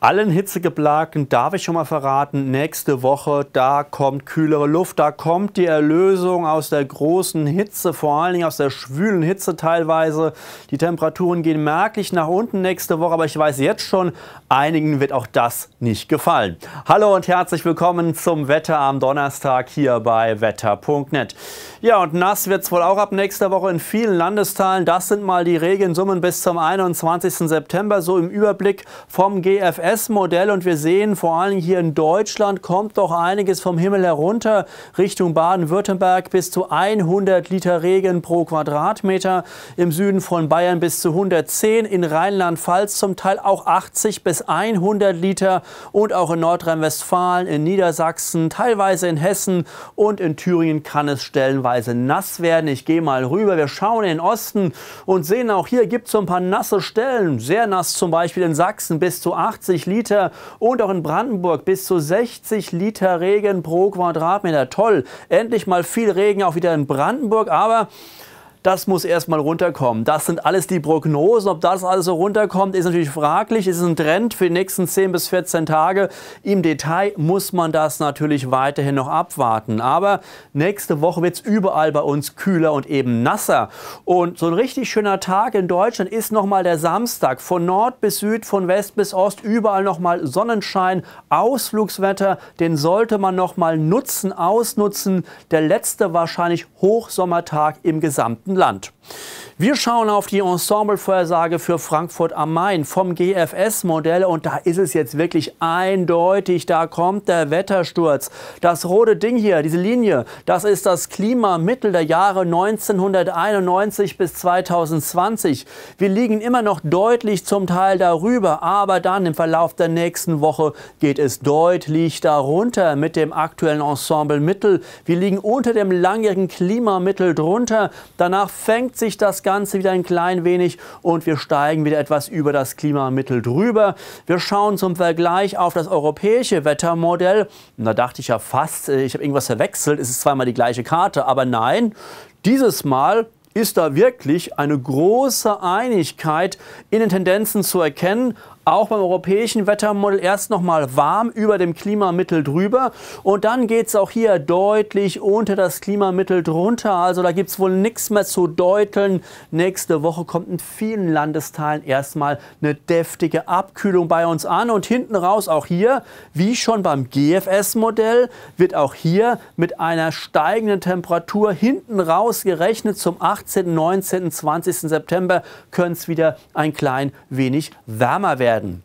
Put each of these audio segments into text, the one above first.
allen Hitzegeplagten darf ich schon mal verraten, nächste Woche, da kommt kühlere Luft, da kommt die Erlösung aus der großen Hitze, vor allen Dingen aus der schwülen Hitze teilweise. Die Temperaturen gehen merklich nach unten nächste Woche, aber ich weiß jetzt schon, einigen wird auch das nicht gefallen. Hallo und herzlich willkommen zum Wetter am Donnerstag hier bei wetter.net. Ja, und nass wird es wohl auch ab nächster Woche in vielen Landesteilen. Das sind mal die Regensummen bis zum 21. September, so im Überblick vom GFL. US-Modell und wir sehen vor allem hier in Deutschland kommt doch einiges vom Himmel herunter Richtung Baden-Württemberg bis zu 100 Liter Regen pro Quadratmeter, im Süden von Bayern bis zu 110, in Rheinland-Pfalz zum Teil auch 80 bis 100 Liter und auch in Nordrhein-Westfalen, in Niedersachsen, teilweise in Hessen und in Thüringen kann es stellenweise nass werden. Ich gehe mal rüber, wir schauen in den Osten und sehen auch hier gibt es so ein paar nasse Stellen, sehr nass zum Beispiel in Sachsen bis zu 80 40 Liter und auch in Brandenburg bis zu 60 Liter Regen pro Quadratmeter. Toll, endlich mal viel Regen auch wieder in Brandenburg, aber das muss erstmal runterkommen. Das sind alles die Prognosen. Ob das alles so runterkommt, ist natürlich fraglich. Es Ist ein Trend für die nächsten 10 bis 14 Tage. Im Detail muss man das natürlich weiterhin noch abwarten. Aber nächste Woche wird es überall bei uns kühler und eben nasser. Und so ein richtig schöner Tag in Deutschland ist nochmal der Samstag. Von Nord bis Süd, von West bis Ost, überall nochmal Sonnenschein, Ausflugswetter. Den sollte man nochmal nutzen, ausnutzen. Der letzte wahrscheinlich Hochsommertag im gesamten Land. Wir schauen auf die Ensemble-Vorhersage für Frankfurt am Main vom GFS-Modell und da ist es jetzt wirklich eindeutig, da kommt der Wettersturz. Das rote Ding hier, diese Linie, das ist das Klimamittel der Jahre 1991 bis 2020. Wir liegen immer noch deutlich zum Teil darüber, aber dann im Verlauf der nächsten Woche geht es deutlich darunter mit dem aktuellen Ensemble Mittel. Wir liegen unter dem langjährigen Klimamittel drunter. Danach Danach fängt sich das Ganze wieder ein klein wenig und wir steigen wieder etwas über das Klimamittel drüber. Wir schauen zum Vergleich auf das europäische Wettermodell. Und da dachte ich ja fast, äh, ich habe irgendwas verwechselt, es ist zweimal die gleiche Karte, aber nein, dieses Mal ist da wirklich eine große Einigkeit in den Tendenzen zu erkennen. Auch beim europäischen Wettermodell erst nochmal warm über dem Klimamittel drüber und dann geht es auch hier deutlich unter das Klimamittel drunter. Also da gibt es wohl nichts mehr zu deuteln. Nächste Woche kommt in vielen Landesteilen erstmal eine deftige Abkühlung bei uns an und hinten raus auch hier, wie schon beim GFS-Modell, wird auch hier mit einer steigenden Temperatur hinten raus gerechnet zum 18., 19., 20. September können es wieder ein klein wenig wärmer werden werden.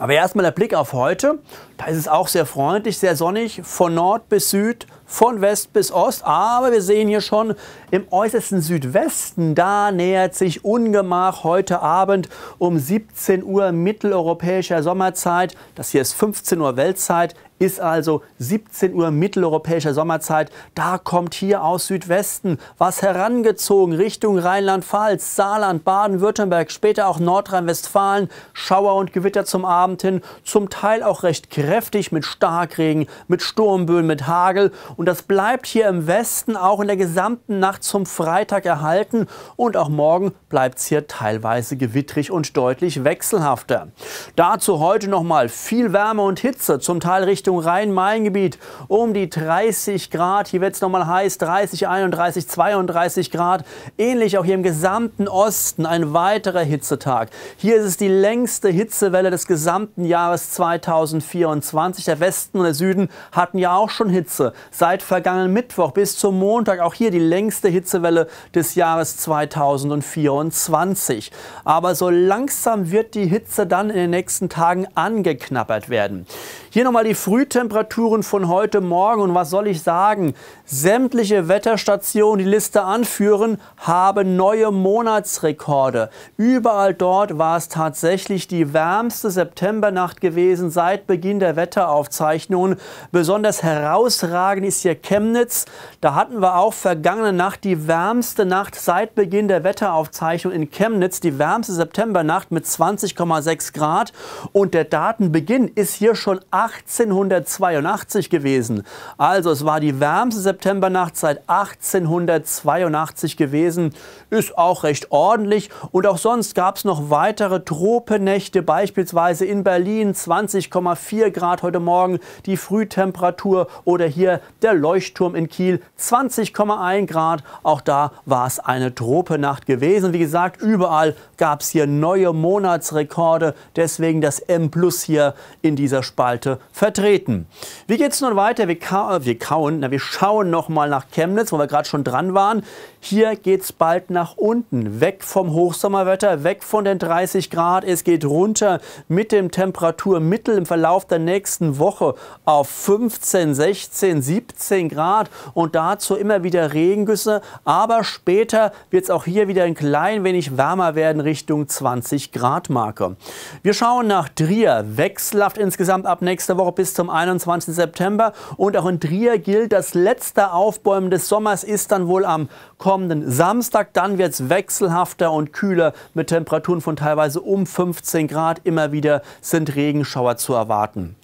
Aber erstmal der Blick auf heute. Da ist es auch sehr freundlich, sehr sonnig, von Nord bis Süd, von West bis Ost. Aber wir sehen hier schon im äußersten Südwesten, da nähert sich Ungemach heute Abend um 17 Uhr mitteleuropäischer Sommerzeit. Das hier ist 15 Uhr Weltzeit ist also 17 Uhr mitteleuropäischer Sommerzeit. Da kommt hier aus Südwesten was herangezogen Richtung Rheinland-Pfalz, Saarland, Baden-Württemberg, später auch Nordrhein-Westfalen. Schauer und Gewitter zum Abend hin, zum Teil auch recht kräftig mit Starkregen, mit Sturmböen, mit Hagel. Und das bleibt hier im Westen auch in der gesamten Nacht zum Freitag erhalten. Und auch morgen bleibt es hier teilweise gewittrig und deutlich wechselhafter. Dazu heute nochmal viel Wärme und Hitze, zum Teil Richtung Richtung Rhein-Main-Gebiet um die 30 Grad. Hier wird es nochmal heiß, 30, 31, 32 Grad. Ähnlich auch hier im gesamten Osten ein weiterer Hitzetag. Hier ist es die längste Hitzewelle des gesamten Jahres 2024. Der Westen und der Süden hatten ja auch schon Hitze. Seit vergangenen Mittwoch bis zum Montag auch hier die längste Hitzewelle des Jahres 2024. Aber so langsam wird die Hitze dann in den nächsten Tagen angeknabbert werden. Hier nochmal die frühe Frühtemperaturen von heute Morgen. Und was soll ich sagen? Sämtliche Wetterstationen, die Liste anführen, haben neue Monatsrekorde. Überall dort war es tatsächlich die wärmste Septembernacht gewesen seit Beginn der Wetteraufzeichnungen. Besonders herausragend ist hier Chemnitz. Da hatten wir auch vergangene Nacht die wärmste Nacht seit Beginn der Wetteraufzeichnung in Chemnitz. Die wärmste Septembernacht mit 20,6 Grad. Und der Datenbeginn ist hier schon 1800. 1882 gewesen. Also es war die wärmste Septembernacht seit 1882 gewesen. Ist auch recht ordentlich. Und auch sonst gab es noch weitere Tropennächte, beispielsweise in Berlin 20,4 Grad heute Morgen die Frühtemperatur oder hier der Leuchtturm in Kiel 20,1 Grad. Auch da war es eine Tropennacht gewesen. Wie gesagt, überall gab es hier neue Monatsrekorde. Deswegen das M Plus hier in dieser Spalte vertreten beten. Wie es nun weiter? Wir, ka wir kauen, na, wir schauen nochmal nach Chemnitz, wo wir gerade schon dran waren. Hier geht es bald nach unten, weg vom Hochsommerwetter, weg von den 30 Grad. Es geht runter mit dem Temperaturmittel im Verlauf der nächsten Woche auf 15, 16, 17 Grad und dazu immer wieder Regengüsse. Aber später wird es auch hier wieder ein klein wenig wärmer werden Richtung 20 Grad Marke. Wir schauen nach Trier, wechselhaft insgesamt ab nächster Woche bis zum 21. September. Und auch in Trier gilt, das letzte Aufbäumen des Sommers ist dann wohl am kommenden kommenden Samstag. Dann wird es wechselhafter und kühler mit Temperaturen von teilweise um 15 Grad. Immer wieder sind Regenschauer zu erwarten.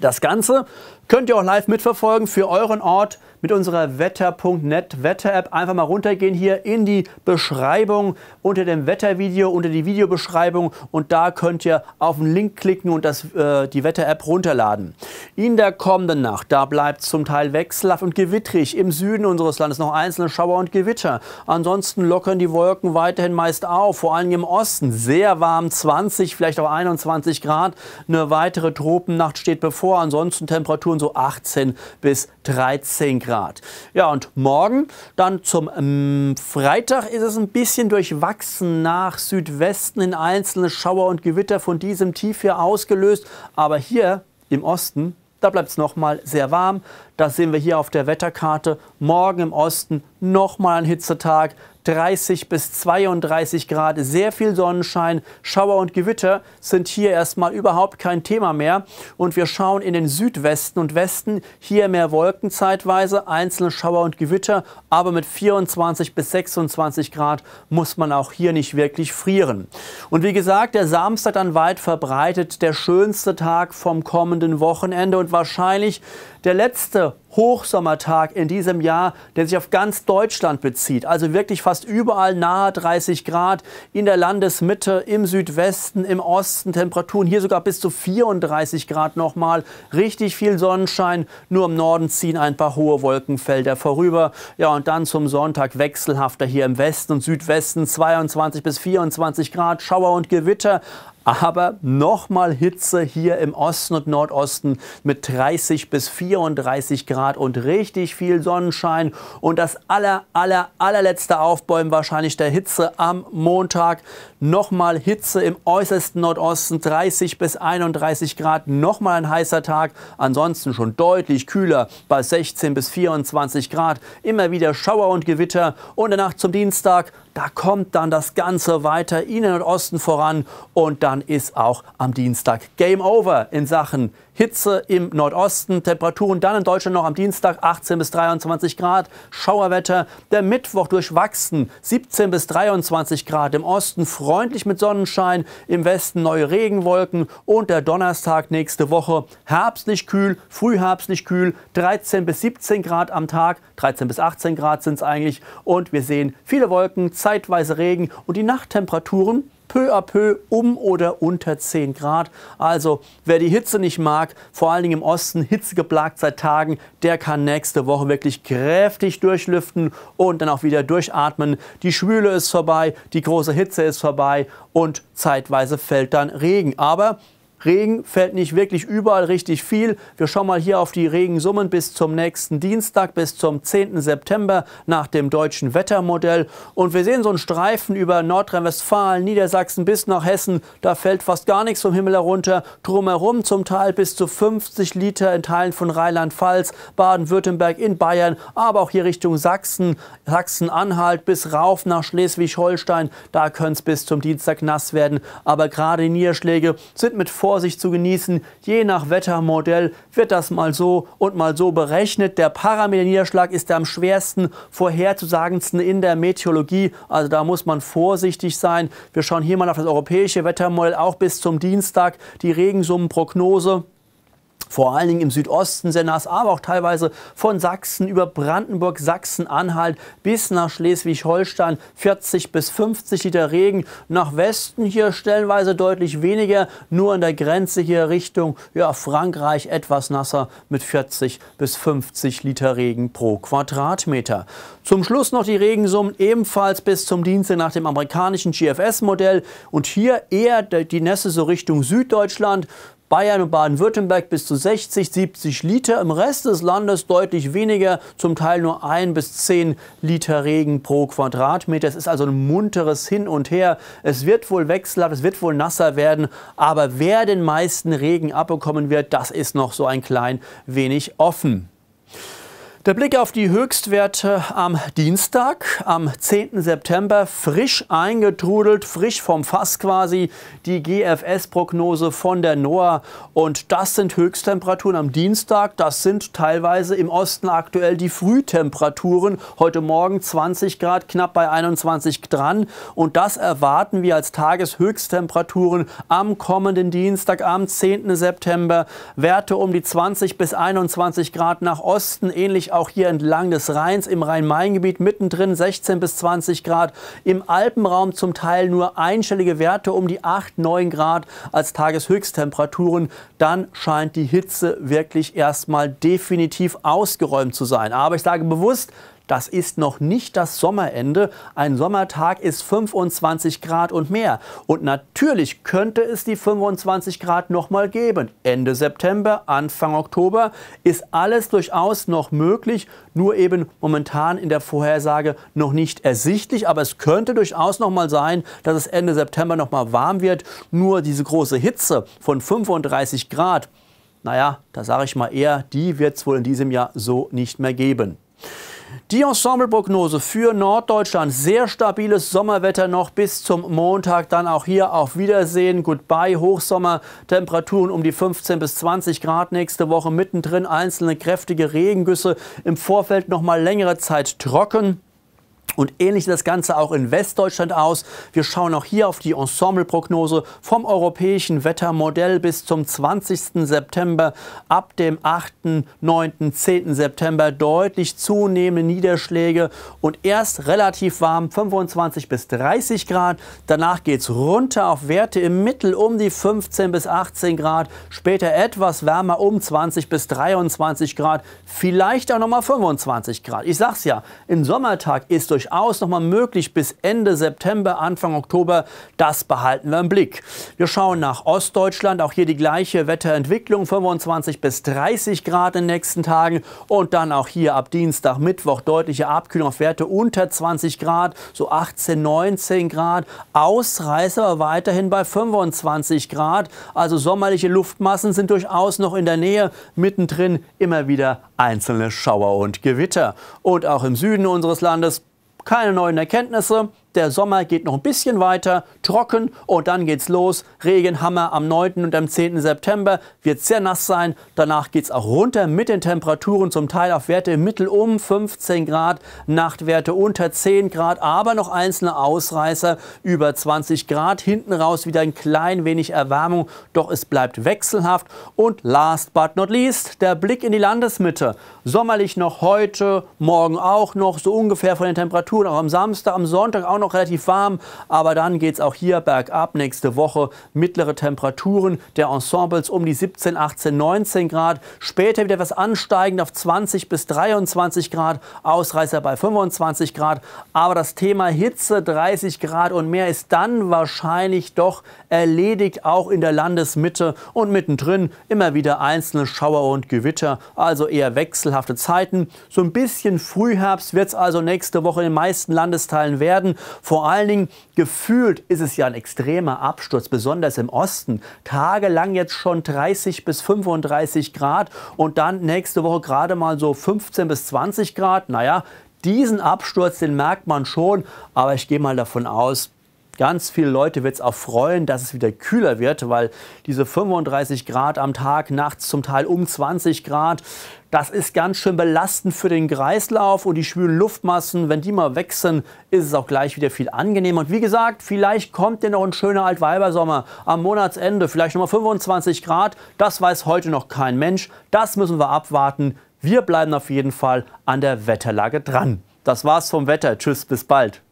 Das Ganze Könnt ihr auch live mitverfolgen für euren Ort mit unserer wetter.net Wetter-App. Einfach mal runtergehen hier in die Beschreibung unter dem Wettervideo, unter die Videobeschreibung und da könnt ihr auf den Link klicken und das, äh, die Wetter-App runterladen. In der kommenden Nacht, da bleibt zum Teil wechselhaft und gewittrig. Im Süden unseres Landes noch einzelne Schauer und Gewitter. Ansonsten lockern die Wolken weiterhin meist auf, vor allem im Osten. Sehr warm, 20, vielleicht auch 21 Grad. Eine weitere Tropennacht steht bevor. Ansonsten Temperatur Temperaturen so 18 bis 13 Grad. Ja, und morgen dann zum ähm, Freitag ist es ein bisschen durchwachsen nach Südwesten in einzelne Schauer und Gewitter von diesem Tief hier ausgelöst. Aber hier im Osten, da bleibt es nochmal sehr warm. Das sehen wir hier auf der Wetterkarte. Morgen im Osten nochmal ein Hitzetag. 30 bis 32 Grad, sehr viel Sonnenschein, Schauer und Gewitter sind hier erstmal überhaupt kein Thema mehr. Und wir schauen in den Südwesten und Westen, hier mehr Wolken zeitweise, einzelne Schauer und Gewitter, aber mit 24 bis 26 Grad muss man auch hier nicht wirklich frieren. Und wie gesagt, der Samstag dann weit verbreitet, der schönste Tag vom kommenden Wochenende und wahrscheinlich der letzte Hochsommertag in diesem Jahr, der sich auf ganz Deutschland bezieht. Also wirklich fast überall nahe 30 Grad, in der Landesmitte, im Südwesten, im Osten Temperaturen, hier sogar bis zu 34 Grad nochmal. Richtig viel Sonnenschein, nur im Norden ziehen ein paar hohe Wolkenfelder vorüber. Ja, und dann zum Sonntag wechselhafter hier im Westen und Südwesten 22 bis 24 Grad, Schauer und Gewitter. Aber nochmal Hitze hier im Osten und Nordosten mit 30 bis 34 Grad und richtig viel Sonnenschein. Und das aller, aller, allerletzte Aufbäumen wahrscheinlich der Hitze am Montag. Nochmal Hitze im äußersten Nordosten, 30 bis 31 Grad. Nochmal ein heißer Tag. Ansonsten schon deutlich kühler bei 16 bis 24 Grad. Immer wieder Schauer und Gewitter. Und danach zum Dienstag da kommt dann das Ganze weiter Ihnen und Osten voran und dann ist auch am Dienstag Game Over in Sachen Hitze im Nordosten, Temperaturen dann in Deutschland noch am Dienstag 18 bis 23 Grad, Schauerwetter, der Mittwoch durchwachsen 17 bis 23 Grad, im Osten freundlich mit Sonnenschein, im Westen neue Regenwolken und der Donnerstag nächste Woche herbstlich kühl, frühherbstlich kühl, 13 bis 17 Grad am Tag, 13 bis 18 Grad sind es eigentlich und wir sehen viele Wolken, zeitweise Regen und die Nachttemperaturen peu à peu um oder unter 10 Grad. Also wer die Hitze nicht mag, vor allen Dingen im Osten Hitze geplagt seit Tagen, der kann nächste Woche wirklich kräftig durchlüften und dann auch wieder durchatmen. Die Schwüle ist vorbei, die große Hitze ist vorbei und zeitweise fällt dann Regen. Aber Regen fällt nicht wirklich überall richtig viel. Wir schauen mal hier auf die Regensummen bis zum nächsten Dienstag, bis zum 10. September nach dem deutschen Wettermodell. Und wir sehen so einen Streifen über Nordrhein-Westfalen, Niedersachsen bis nach Hessen. Da fällt fast gar nichts vom Himmel herunter. Drumherum zum Teil bis zu 50 Liter in Teilen von Rheinland-Pfalz, Baden-Württemberg, in Bayern, aber auch hier Richtung Sachsen, Sachsen-Anhalt bis rauf nach Schleswig-Holstein. Da könnte es bis zum Dienstag nass werden. Aber gerade Niederschläge sind mit Vor Vorsicht zu genießen. Je nach Wettermodell wird das mal so und mal so berechnet. Der Parameterniederschlag Niederschlag ist am schwersten vorherzusagendsten in der Meteorologie. Also da muss man vorsichtig sein. Wir schauen hier mal auf das europäische Wettermodell, auch bis zum Dienstag. Die Regensummenprognose vor allen Dingen im Südosten sehr nass, aber auch teilweise von Sachsen über Brandenburg, Sachsen-Anhalt bis nach Schleswig-Holstein 40 bis 50 Liter Regen. Nach Westen hier stellenweise deutlich weniger, nur an der Grenze hier Richtung ja, Frankreich etwas nasser mit 40 bis 50 Liter Regen pro Quadratmeter. Zum Schluss noch die Regensummen ebenfalls bis zum Dienstag nach dem amerikanischen GFS-Modell und hier eher die Nässe so Richtung Süddeutschland Bayern und Baden-Württemberg bis zu 60, 70 Liter, im Rest des Landes deutlich weniger, zum Teil nur ein bis zehn Liter Regen pro Quadratmeter. Es ist also ein munteres Hin und Her. Es wird wohl wechselhaft, es wird wohl nasser werden, aber wer den meisten Regen abbekommen wird, das ist noch so ein klein wenig offen. Der Blick auf die Höchstwerte am Dienstag, am 10. September, frisch eingetrudelt, frisch vom Fass quasi, die GFS-Prognose von der NOAA. Und das sind Höchsttemperaturen am Dienstag, das sind teilweise im Osten aktuell die Frühtemperaturen. Heute Morgen 20 Grad, knapp bei 21 dran. Und das erwarten wir als Tageshöchsttemperaturen am kommenden Dienstag, am 10. September. Werte um die 20 bis 21 Grad nach Osten, ähnlich auch hier entlang des Rheins im Rhein-Main-Gebiet mittendrin 16 bis 20 Grad. Im Alpenraum zum Teil nur einstellige Werte um die 8, 9 Grad als Tageshöchsttemperaturen. Dann scheint die Hitze wirklich erstmal definitiv ausgeräumt zu sein. Aber ich sage bewusst, das ist noch nicht das Sommerende. Ein Sommertag ist 25 Grad und mehr. Und natürlich könnte es die 25 Grad nochmal geben. Ende September, Anfang Oktober ist alles durchaus noch möglich, nur eben momentan in der Vorhersage noch nicht ersichtlich. Aber es könnte durchaus nochmal sein, dass es Ende September nochmal warm wird. Nur diese große Hitze von 35 Grad, naja, da sage ich mal eher, die wird es wohl in diesem Jahr so nicht mehr geben. Die Ensembleprognose für Norddeutschland. Sehr stabiles Sommerwetter noch bis zum Montag. Dann auch hier auf Wiedersehen. Goodbye. Hochsommer. Temperaturen um die 15 bis 20 Grad nächste Woche. Mittendrin einzelne kräftige Regengüsse. Im Vorfeld noch mal längere Zeit trocken. Und ähnlich sieht das Ganze auch in Westdeutschland aus. Wir schauen auch hier auf die Ensembleprognose vom europäischen Wettermodell bis zum 20. September. Ab dem 8., 9., 10. September deutlich zunehmende Niederschläge und erst relativ warm 25 bis 30 Grad. Danach geht es runter auf Werte im Mittel um die 15 bis 18 Grad. Später etwas wärmer um 20 bis 23 Grad. Vielleicht auch nochmal 25 Grad. Ich sag's ja, im Sommertag ist durch durchaus nochmal möglich bis Ende September, Anfang Oktober. Das behalten wir im Blick. Wir schauen nach Ostdeutschland. Auch hier die gleiche Wetterentwicklung. 25 bis 30 Grad in den nächsten Tagen. Und dann auch hier ab Dienstag, Mittwoch deutliche Abkühlung auf Werte unter 20 Grad, so 18, 19 Grad. Ausreißer weiterhin bei 25 Grad. Also sommerliche Luftmassen sind durchaus noch in der Nähe. Mittendrin immer wieder einzelne Schauer und Gewitter. Und auch im Süden unseres Landes keine neuen Erkenntnisse. Der Sommer geht noch ein bisschen weiter, trocken und oh, dann geht's los. Regenhammer am 9. und am 10. September wird sehr nass sein. Danach geht's auch runter mit den Temperaturen zum Teil auf Werte im Mittel um 15 Grad, Nachtwerte unter 10 Grad, aber noch einzelne Ausreißer über 20 Grad. Hinten raus wieder ein klein wenig Erwärmung, doch es bleibt wechselhaft. Und last but not least, der Blick in die Landesmitte. Sommerlich noch heute, morgen auch noch, so ungefähr von den Temperaturen, auch am Samstag, am Sonntag auch noch noch relativ warm, aber dann geht es auch hier bergab nächste Woche. Mittlere Temperaturen der Ensembles um die 17, 18, 19 Grad. Später wieder etwas ansteigend auf 20 bis 23 Grad. Ausreißer bei 25 Grad. Aber das Thema Hitze, 30 Grad und mehr, ist dann wahrscheinlich doch erledigt, auch in der Landesmitte und mittendrin immer wieder einzelne Schauer und Gewitter. Also eher wechselhafte Zeiten. So ein bisschen Frühherbst wird es also nächste Woche in den meisten Landesteilen werden. Vor allen Dingen gefühlt ist es ja ein extremer Absturz, besonders im Osten. Tagelang jetzt schon 30 bis 35 Grad und dann nächste Woche gerade mal so 15 bis 20 Grad. Naja, diesen Absturz, den merkt man schon, aber ich gehe mal davon aus, Ganz viele Leute wird es auch freuen, dass es wieder kühler wird, weil diese 35 Grad am Tag, nachts zum Teil um 20 Grad, das ist ganz schön belastend für den Kreislauf und die schwülen Luftmassen. Wenn die mal weg ist es auch gleich wieder viel angenehmer. Und wie gesagt, vielleicht kommt dir noch ein schöner Altweibersommer am Monatsende, vielleicht nochmal 25 Grad. Das weiß heute noch kein Mensch. Das müssen wir abwarten. Wir bleiben auf jeden Fall an der Wetterlage dran. Das war's vom Wetter. Tschüss, bis bald.